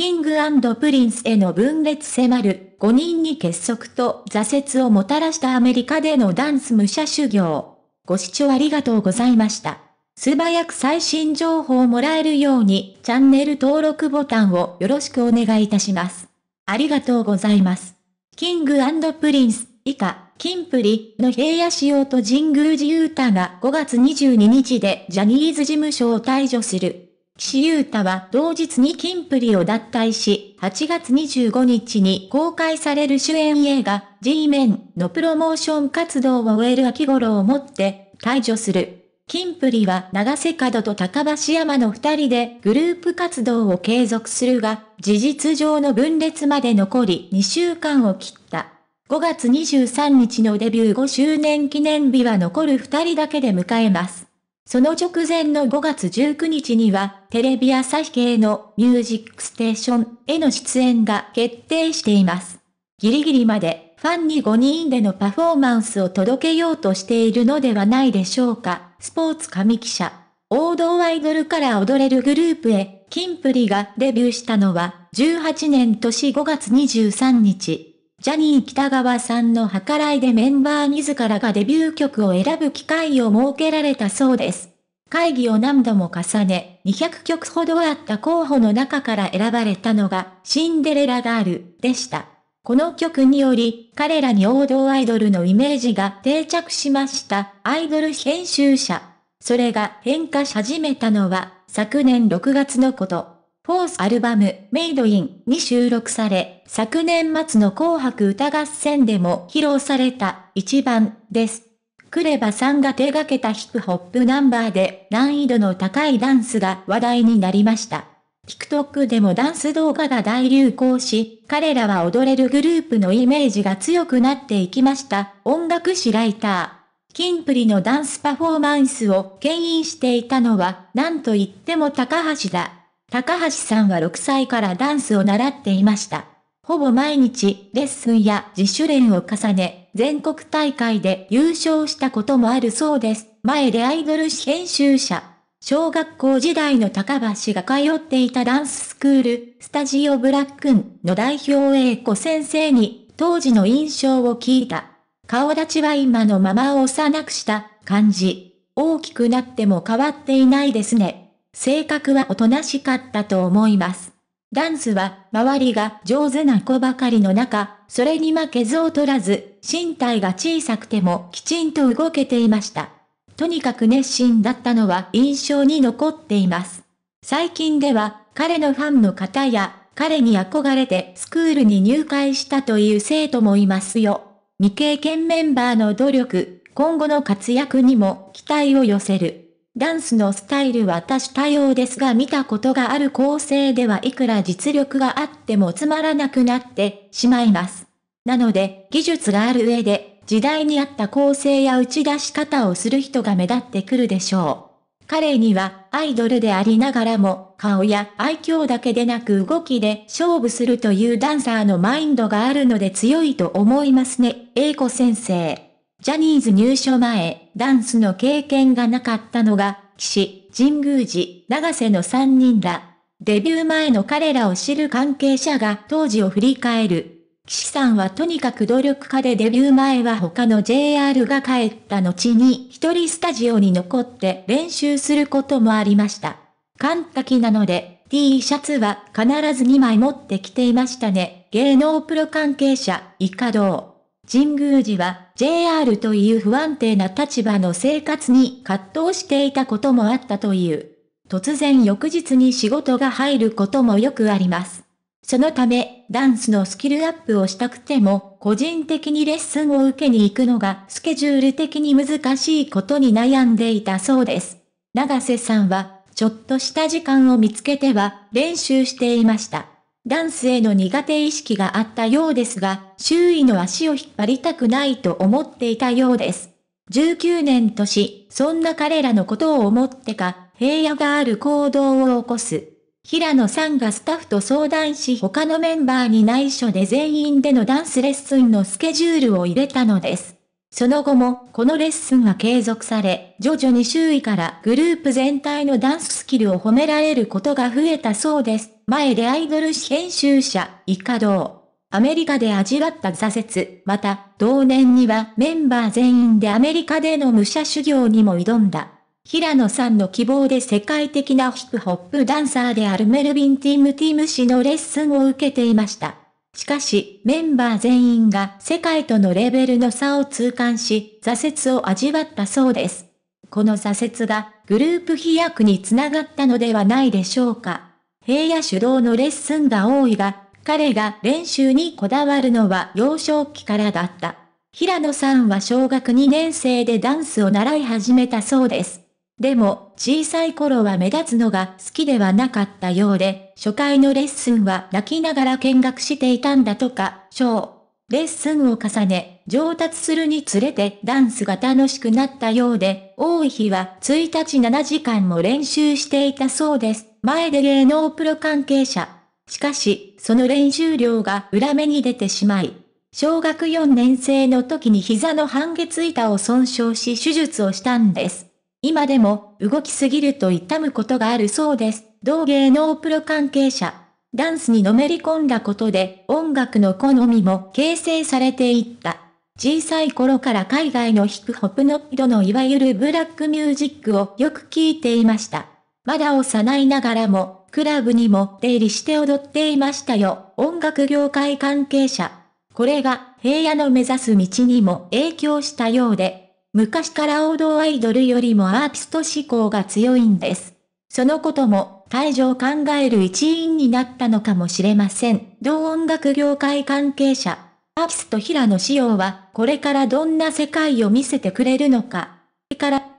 キングプリンスへの分裂迫る、5人に結束と挫折をもたらしたアメリカでのダンス武者修行。ご視聴ありがとうございました。素早く最新情報をもらえるように、チャンネル登録ボタンをよろしくお願いいたします。ありがとうございます。キングプリンス、以下、キンプリの平野仕様と神宮寺勇太が5月22日でジャニーズ事務所を退場する。岸優太は同日にキンプリを脱退し、8月25日に公開される主演映画、G メンのプロモーション活動を終える秋頃をもって、退場する。キンプリは長瀬角と高橋山の二人でグループ活動を継続するが、事実上の分裂まで残り2週間を切った。5月23日のデビュー5周年記念日は残る二人だけで迎えます。その直前の5月19日には、テレビ朝日系のミュージックステーションへの出演が決定しています。ギリギリまでファンに5人でのパフォーマンスを届けようとしているのではないでしょうか。スポーツ上記者。王道アイドルから踊れるグループへ、キンプリがデビューしたのは、18年年5月23日。ジャニー北川さんの計らいでメンバー自らがデビュー曲を選ぶ機会を設けられたそうです。会議を何度も重ね、200曲ほどあった候補の中から選ばれたのが、シンデレラガールでした。この曲により、彼らに王道アイドルのイメージが定着しました、アイドル編集者。それが変化し始めたのは、昨年6月のこと。フォースアルバム、メイドインに収録され、昨年末の紅白歌合戦でも披露された一番です。クレバさんが手掛けたヒップホップナンバーで難易度の高いダンスが話題になりました。TikTok でもダンス動画が大流行し、彼らは踊れるグループのイメージが強くなっていきました。音楽史ライター。キンプリのダンスパフォーマンスを牽引していたのは、なんといっても高橋だ。高橋さんは6歳からダンスを習っていました。ほぼ毎日レッスンや自主練を重ね、全国大会で優勝したこともあるそうです。前でアイドル誌編集者。小学校時代の高橋が通っていたダンススクール、スタジオブラックンの代表英子先生に、当時の印象を聞いた。顔立ちは今のままを幼くした感じ。大きくなっても変わっていないですね。性格はおとなしかったと思います。ダンスは、周りが上手な子ばかりの中、それに負けず劣らず、身体が小さくてもきちんと動けていました。とにかく熱心だったのは印象に残っています。最近では、彼のファンの方や、彼に憧れてスクールに入会したという生徒もいますよ。未経験メンバーの努力、今後の活躍にも期待を寄せる。ダンスのスタイルは多種多様ですが見たことがある構成ではいくら実力があってもつまらなくなってしまいます。なので、技術がある上で、時代に合った構成や打ち出し方をする人が目立ってくるでしょう。彼には、アイドルでありながらも、顔や愛嬌だけでなく動きで勝負するというダンサーのマインドがあるので強いと思いますね、英子先生。ジャニーズ入所前、ダンスの経験がなかったのが、岸、神宮寺、長瀬の3人だ。デビュー前の彼らを知る関係者が当時を振り返る。岸さんはとにかく努力家でデビュー前は他の JR が帰った後に一人スタジオに残って練習することもありました。完璧なので T シャツは必ず2枚持ってきていましたね。芸能プロ関係者、イカドう。神宮寺は JR という不安定な立場の生活に葛藤していたこともあったという。突然翌日に仕事が入ることもよくあります。そのため、ダンスのスキルアップをしたくても、個人的にレッスンを受けに行くのがスケジュール的に難しいことに悩んでいたそうです。長瀬さんは、ちょっとした時間を見つけては練習していました。ダンスへの苦手意識があったようですが、周囲の足を引っ張りたくないと思っていたようです。19年年、そんな彼らのことを思ってか、平野がある行動を起こす。平野さんがスタッフと相談し他のメンバーに内緒で全員でのダンスレッスンのスケジュールを入れたのです。その後も、このレッスンは継続され、徐々に周囲からグループ全体のダンススキルを褒められることが増えたそうです。前でアイドル編集者、イカドアメリカで味わった挫折、また、同年にはメンバー全員でアメリカでの武者修行にも挑んだ。平野さんの希望で世界的なヒップホップダンサーであるメルビン・ティム・ティム氏のレッスンを受けていました。しかし、メンバー全員が世界とのレベルの差を痛感し、挫折を味わったそうです。この挫折がグループ飛躍につながったのではないでしょうか。平野主導のレッスンが多いが、彼が練習にこだわるのは幼少期からだった。平野さんは小学2年生でダンスを習い始めたそうです。でも、小さい頃は目立つのが好きではなかったようで、初回のレッスンは泣きながら見学していたんだとか、小。レッスンを重ね、上達するにつれてダンスが楽しくなったようで、多い日は1日7時間も練習していたそうです。前で芸能プロ関係者。しかし、その練習量が裏目に出てしまい、小学4年生の時に膝の半月板を損傷し手術をしたんです。今でも動きすぎると痛むことがあるそうです。同芸能プロ関係者。ダンスにのめり込んだことで音楽の好みも形成されていった。小さい頃から海外のヒップホップのドのいわゆるブラックミュージックをよく聴いていました。まだ幼いながらも、クラブにも出入りして踊っていましたよ。音楽業界関係者。これが平野の目指す道にも影響したようで、昔から王道アイドルよりもアーティスト志向が強いんです。そのことも、退場を考える一因になったのかもしれません。同音楽業界関係者、アーティスト平野紫耀は、これからどんな世界を見せてくれるのか。から